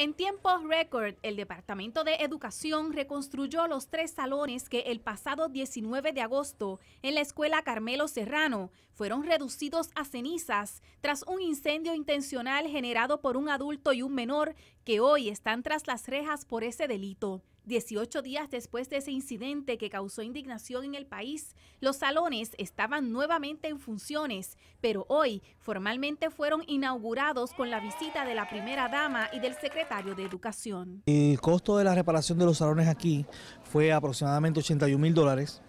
En tiempos récord, el Departamento de Educación reconstruyó los tres salones que el pasado 19 de agosto en la Escuela Carmelo Serrano fueron reducidos a cenizas tras un incendio intencional generado por un adulto y un menor que hoy están tras las rejas por ese delito. 18 días después de ese incidente que causó indignación en el país, los salones estaban nuevamente en funciones, pero hoy formalmente fueron inaugurados con la visita de la primera dama y del secretario de Educación. El costo de la reparación de los salones aquí fue aproximadamente 81 mil dólares.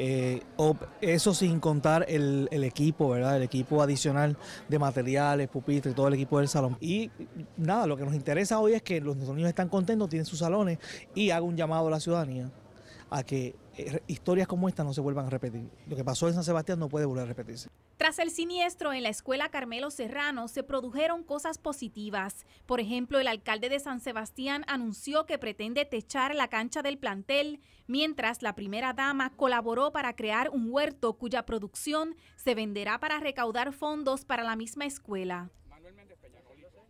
Eh, eso sin contar el, equipo, ¿verdad? El equipo adicional de materiales, pupitres, todo el equipo del salón. Y nada, lo que nos interesa hoy es que los niños están contentos, tienen sus salones y hago un llamado a la ciudadanía a que eh, historias como esta no se vuelvan a repetir. Lo que pasó en San Sebastián no puede volver a repetirse. Tras el siniestro en la escuela Carmelo Serrano se produjeron cosas positivas. Por ejemplo, el alcalde de San Sebastián anunció que pretende techar la cancha del plantel, mientras la primera dama colaboró para crear un huerto cuya producción se venderá para recaudar fondos para la misma escuela.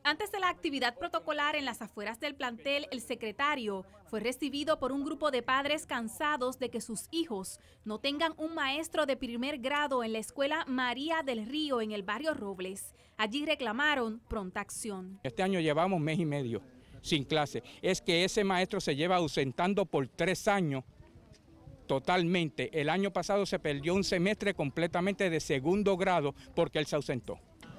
Antes de la actividad protocolar en las afueras del plantel, el secretario fue recibido por un grupo de padres cansados de que sus hijos no tengan un maestro de primer grado en la escuela María del Río en el barrio Robles. Allí reclamaron pronta acción. Este año llevamos mes y medio sin clase. Es que ese maestro se lleva ausentando por tres años totalmente. El año pasado se perdió un semestre completamente de segundo grado porque él se ausentó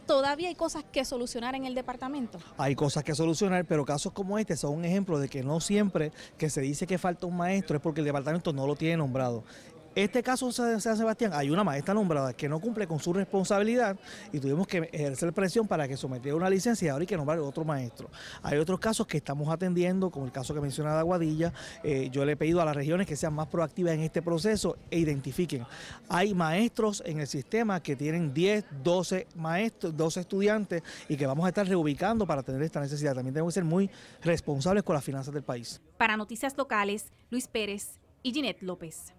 todavía hay cosas que solucionar en el departamento. Hay cosas que solucionar, pero casos como este son un ejemplo de que no siempre que se dice que falta un maestro es porque el departamento no lo tiene nombrado. Este caso de San Sebastián, hay una maestra nombrada que no cumple con su responsabilidad y tuvimos que ejercer presión para que sometiera una licencia y ahora hay que nombrar otro maestro. Hay otros casos que estamos atendiendo, como el caso que menciona Aguadilla. Eh, yo le he pedido a las regiones que sean más proactivas en este proceso e identifiquen. Hay maestros en el sistema que tienen 10, 12 maestros, 12 estudiantes y que vamos a estar reubicando para tener esta necesidad. También tenemos que ser muy responsables con las finanzas del país. Para Noticias Locales, Luis Pérez y Ginette López.